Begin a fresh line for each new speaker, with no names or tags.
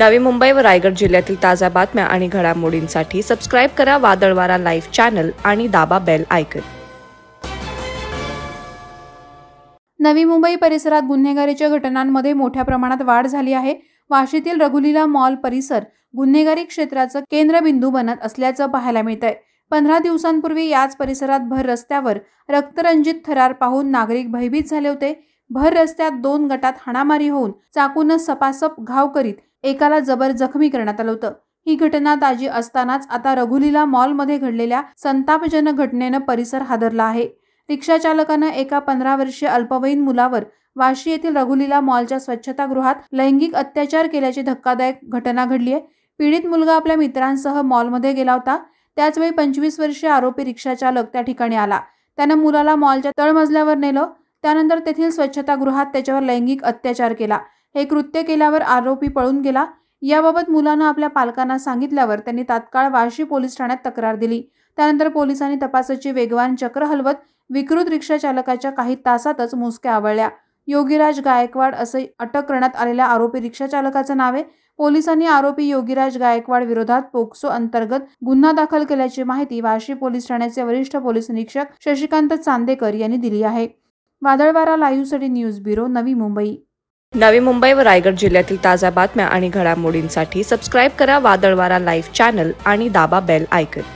नवी मुंबई व रायगड जिल्ह्यातील ताज्या बातम्या आणि घडामोडींसाठी सबस्क्राईब करा वादळवारा लाईव्ह चॅनल आणि दाबा बेल ऐकत
नवी मुंबई परिसरात गुन्हेगारीच्या घटनांमध्ये मोठ्या प्रमाणात वाढ झाली आहे वाशीतील रघुलीला मॉल परिसर गुन्हेगारी क्षेत्राचं केंद्रबिंदू बनत असल्याचं पाहायला मिळत आहे पंधरा दिवसांपूर्वी याच परिसरात भर रस्त्यावर रक्तरंजित थरार पाहून नागरिक भयभीत झाले होते भर रस्त्यात दोन गटात हाणामारी होऊन चाकून सपासप घाव करीत एकाला जबर जखमी करण्यात आलं होतं ही घटना ताजी असतानाच आता रघुलीला मॉलमध्ये घडलेल्या संतापजनक घटनेनं परिसर हादरला आहे रिक्षा चालकानं एका पंधरा वर्षीय अल्पवयीन मुलावर वाशी येथील रघुलीला मॉलच्या स्वच्छतागृहात लैंगिक अत्याचार केल्याची धक्कादायक घटना घडली आहे पीडित मुलगा आपल्या मित्रांसह मॉलमध्ये गेला होता त्याचवेळी पंचवीस वर्षीय आरोपी रिक्षाचालक त्या ठिकाणी आला त्यानं मुलाला मॉलच्या तळमजल्यावर नेलं त्यानंतर तेथील स्वच्छतागृहात त्याच्यावर लैंगिक अत्याचार केला हे कृत्य केल्यावर आरोपी पळून गेला याबाबत मुलानं आपल्या पालकांना सांगितल्यावर त्यांनी तात्काळ वाशी पोलीस ठाण्यात तक्रार दिली त्यानंतर पोलिसांनी तपासाची वेगवान चक्र हलवत विकृत रिक्षा चालकाच्या काही तासातच मोजक्या आवळल्या योगीराज गायकवाड असे अटक करण्यात आलेल्या आरोपी रिक्षा चालकाचं आहे पोलिसांनी आरोपी योगीराज गायकवाड विरोधात पोक्सो अंतर्गत गुन्हा दाखल केल्याची माहिती वाशी पोलीस ठाण्याचे वरिष्ठ पोलीस निरीक्षक शशिकांत चांदेकर यांनी दिली आहे वादळवारा सडी न्यूज ब्युरो नवी मुंबई
नवी मुंबई व रायगड जिल्ह्यातील ताज्या बातम्या आणि घडामोडींसाठी सबस्क्राईब करा वादळवारा लाईव्ह चॅनल आणि दाबा बेल आयकन